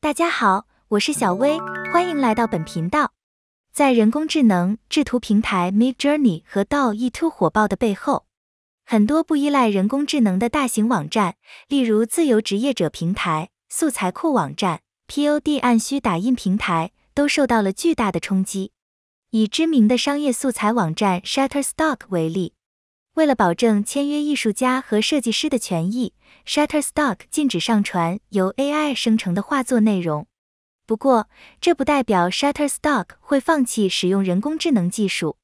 大家好，我是小薇，欢迎来到本频道。在人工智能制图平台 Mid Journey 和 Dall E 2火爆的背后，很多不依赖人工智能的大型网站，例如自由职业者平台、素材库网站、POD 按需打印平台，都受到了巨大的冲击。以知名的商业素材网站 Shutterstock 为例。为了保证签约艺术家和设计师的权益，Shutterstock 禁止上传由 AI 生成的画作内容。不过，这不代表 Shutterstock 会放弃使用人工智能技术。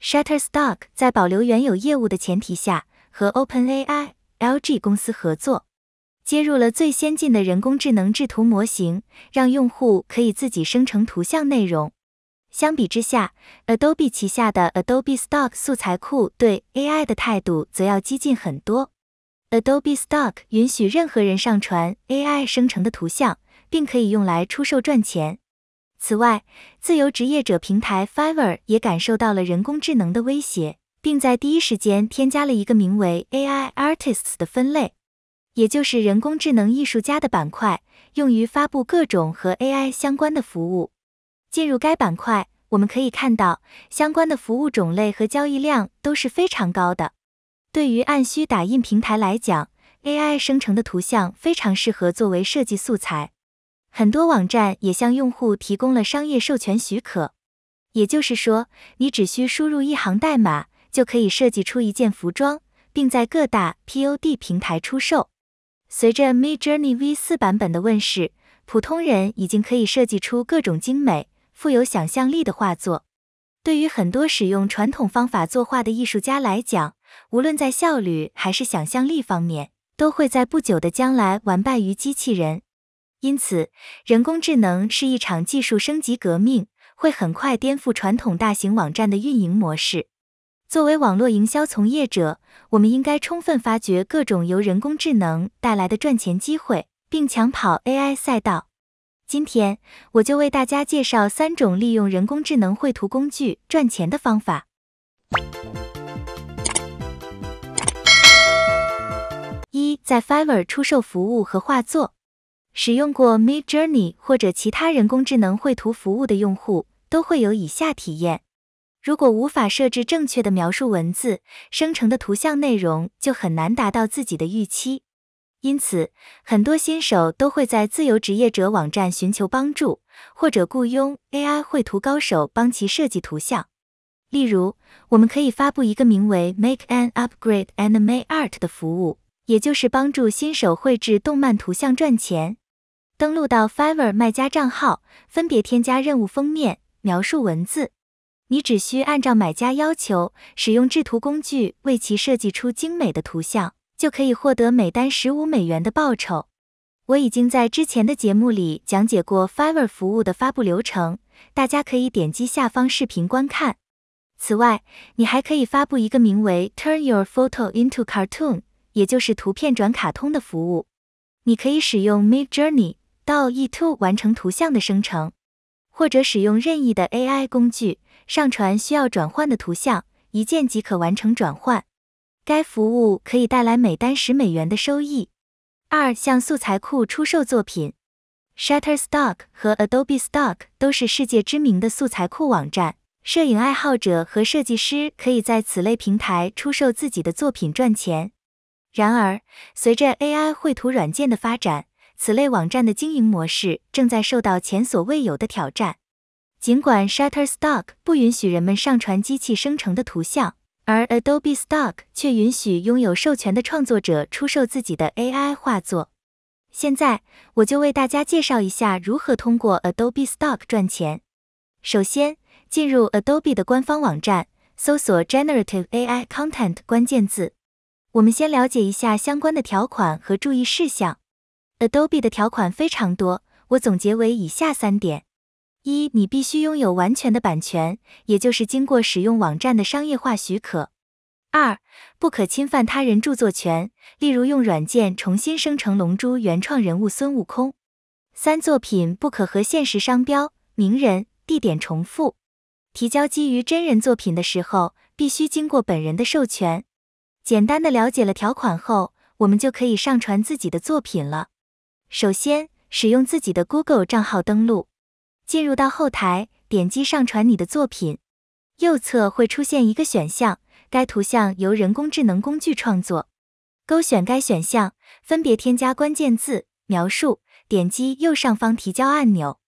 Shutterstock 在保留原有业务的前提下，和 OpenAI、LG 公司合作，接入了最先进的人工智能制图模型，让用户可以自己生成图像内容。相比之下，Adobe 旗下的 Adobe Stock 素材库对 AI 的态度则要激进很多。Adobe Stock 允许任何人上传 AI 生成的图像，并可以用来出售赚钱。此外，自由职业者平台 Fiverr 也感受到了人工智能的威胁，并在第一时间添加了一个名为 AI Artists 的分类，也就是人工智能艺术家的板块，用于发布各种和 AI 相关的服务。进入该板块，我们可以看到相关的服务种类和交易量都是非常高的。对于按需打印平台来讲，AI 生成的图像非常适合作为设计素材。很多网站也向用户提供了商业授权许可，也就是说，你只需输入一行代码，就可以设计出一件服装，并在各大 POD 平台出售。随着 Mid Journey V 四版本的问世，普通人已经可以设计出各种精美。富有想象力的画作，对于很多使用传统方法作画的艺术家来讲，无论在效率还是想象力方面，都会在不久的将来完败于机器人。因此，人工智能是一场技术升级革命，会很快颠覆传统大型网站的运营模式。作为网络营销从业者，我们应该充分发掘各种由人工智能带来的赚钱机会，并抢跑 AI 赛道。今天我就为大家介绍三种利用人工智能绘图工具赚钱的方法。一，在 Fiverr 出售服务和画作。使用过 Mid Journey 或者其他人工智能绘图服务的用户都会有以下体验：如果无法设置正确的描述文字，生成的图像内容就很难达到自己的预期。因此，很多新手都会在自由职业者网站寻求帮助，或者雇佣 AI 绘图高手帮其设计图像。例如，我们可以发布一个名为 Make an Upgrade Anime Art 的服务，也就是帮助新手绘制动漫图像赚钱。登录到 Fiverr 卖家账号，分别添加任务封面、描述文字。你只需按照买家要求，使用制图工具为其设计出精美的图像。就可以获得每单十五美元的报酬。我已经在之前的节目里讲解过 Fiverr 服务的发布流程，大家可以点击下方视频观看。此外，你还可以发布一个名为 Turn Your Photo into Cartoon，也就是图片转卡通的服务。你可以使用 Midjourney、到 E t w e 2完成图像的生成，或者使用任意的 AI 工具，上传需要转换的图像，一键即可完成转换。该服务可以带来每单十美元的收益。二，向素材库出售作品，Shutterstock 和 Adobe Stock 都是世界知名的素材库网站，摄影爱好者和设计师可以在此类平台出售自己的作品赚钱。然而，随着 AI 绘图软件的发展，此类网站的经营模式正在受到前所未有的挑战。尽管 Shutterstock 不允许人们上传机器生成的图像。而 Adobe Stock 却允许拥有授权的创作者出售自己的 AI 画作。现在，我就为大家介绍一下如何通过 Adobe Stock 赚钱。首先，进入 Adobe 的官方网站，搜索 Generative AI Content 关键字。我们先了解一下相关的条款和注意事项。Adobe 的条款非常多，我总结为以下三点。一、你必须拥有完全的版权，也就是经过使用网站的商业化许可。二、不可侵犯他人著作权，例如用软件重新生成《龙珠》原创人物孙悟空。三、作品不可和现实商标、名人、地点重复。提交基于真人作品的时候，必须经过本人的授权。简单的了解了条款后，我们就可以上传自己的作品了。首先，使用自己的 Google 账号登录。进入到后台，点击上传你的作品，右侧会出现一个选项，该图像由人工智能工具创作，勾选该选项，分别添加关键字描述，点击右上方提交按钮。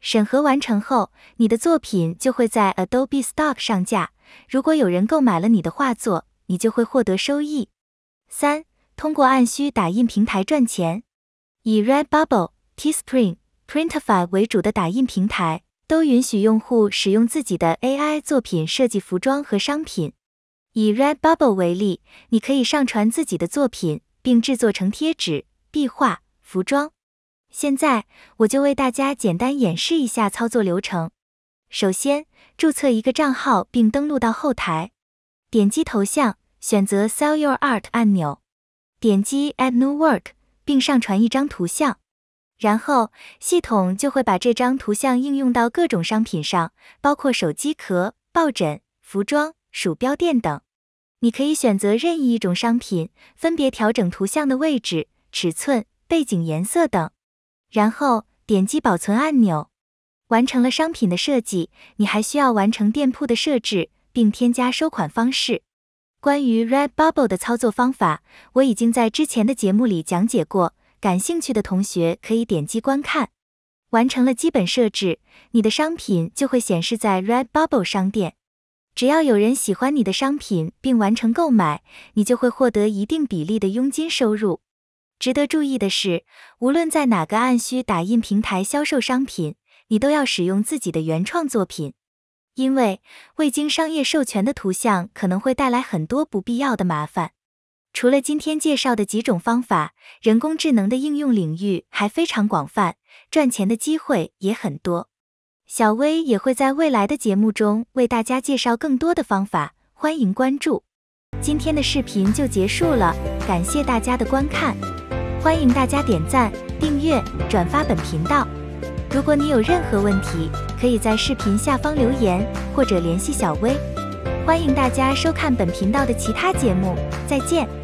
审核完成后，你的作品就会在 Adobe Stock 上架。如果有人购买了你的画作，你就会获得收益。三，通过按需打印平台赚钱，以 Redbubble、Teespring。Printify 为主的打印平台都允许用户使用自己的 AI 作品设计服装和商品。以 Redbubble 为例，你可以上传自己的作品，并制作成贴纸、壁画、服装。现在我就为大家简单演示一下操作流程。首先，注册一个账号并登录到后台，点击头像，选择 Sell Your Art 按钮，点击 Add New Work，并上传一张图像。然后系统就会把这张图像应用到各种商品上，包括手机壳、抱枕、服装、鼠标垫等。你可以选择任意一种商品，分别调整图像的位置、尺寸、背景颜色等。然后点击保存按钮，完成了商品的设计。你还需要完成店铺的设置，并添加收款方式。关于 Redbubble 的操作方法，我已经在之前的节目里讲解过。感兴趣的同学可以点击观看。完成了基本设置，你的商品就会显示在 Redbubble 商店。只要有人喜欢你的商品并完成购买，你就会获得一定比例的佣金收入。值得注意的是，无论在哪个按需打印平台销售商品，你都要使用自己的原创作品，因为未经商业授权的图像可能会带来很多不必要的麻烦。除了今天介绍的几种方法，人工智能的应用领域还非常广泛，赚钱的机会也很多。小薇也会在未来的节目中为大家介绍更多的方法，欢迎关注。今天的视频就结束了，感谢大家的观看，欢迎大家点赞、订阅、转发本频道。如果你有任何问题，可以在视频下方留言或者联系小薇。欢迎大家收看本频道的其他节目，再见。